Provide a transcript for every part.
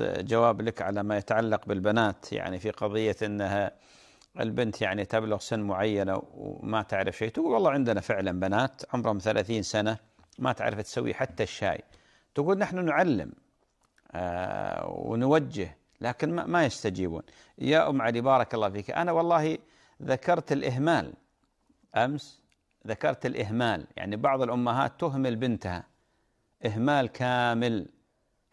جواب لك على ما يتعلق بالبنات يعني في قضية أنها البنت يعني تبلغ سن معينة وما تعرف شيء تقول والله عندنا فعلا بنات عمرهم ثلاثين سنة ما تعرف تسوي حتى الشاي تقول نحن نعلم آه، ونوجه لكن ما يستجيبون يا أم علي بارك الله فيك أنا والله ذكرت الإهمال أمس ذكرت الإهمال يعني بعض الأمهات تهمل بنتها إهمال كامل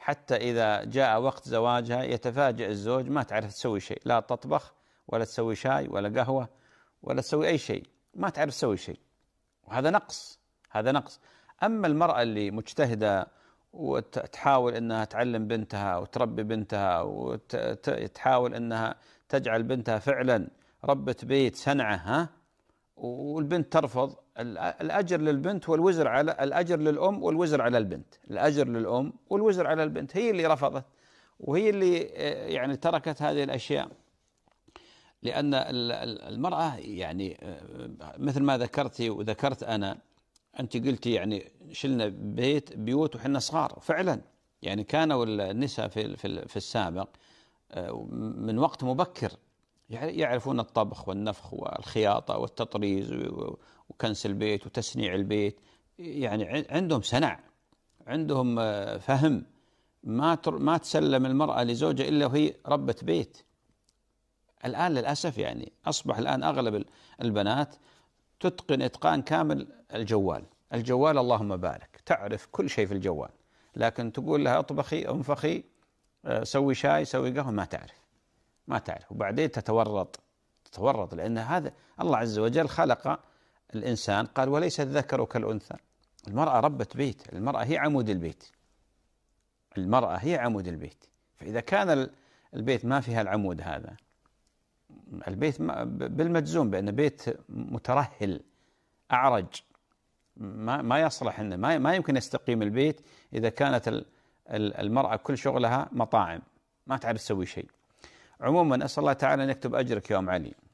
حتى إذا جاء وقت زواجها يتفاجئ الزوج ما تعرف تسوي شيء لا تطبخ ولا تسوي شاي ولا قهوة ولا تسوي أي شيء ما تعرف تسوي شيء وهذا نقص هذا نقص أما المرأة اللي مجتهدة وتحاول أنها تعلم بنتها وتربي بنتها وتحاول أنها تجعل بنتها فعلا ربة بيت سنعة ها والبنت ترفض الأجر للبنت والوزر على الأجر للأم والوزر على البنت الأجر للأم والوزر على البنت هي اللي رفضت وهي اللي آه، يعني تركت هذه الأشياء لأن المرأة يعني آه، مثل ما ذكرتي وذكرت أنا أنت قلتي يعني شلنا بيت بيوت وحنا صغار فعلا يعني كانوا النساء في في السابق آه، من وقت مبكر يعني يعرفون الطبخ والنفخ والخياطة والتطريز وكنس البيت وتسنيع البيت يعني عندهم سنع عندهم آه، فهم ما ما تسلم المرأة لزوجها إلا وهي ربة بيت الآن للأسف يعني أصبح الآن أغلب البنات تتقن إتقان كامل الجوال الجوال اللهم بارك تعرف كل شيء في الجوال لكن تقول لها اطبخي انفخي آه، سوي شاي سوي قهوة ما تعرف ما تعرف وبعدين تتورط تتورط لأن هذا الله عز وجل خلق الإنسان قال وليس الذكر كالأنثى المرأة ربة بيت المرأة هي عمود البيت المرأة هي عمود البيت فإذا كان البيت ما فيها العمود هذا البيت بالمجزوم بأن بيت مترهل أعرج ما ما يصلح انه ما ما يمكن يستقيم البيت اذا كانت المراه كل شغلها مطاعم ما تعرف تسوي شيء عموما أسأل الله تعالى أن يكتب أجرك ام علي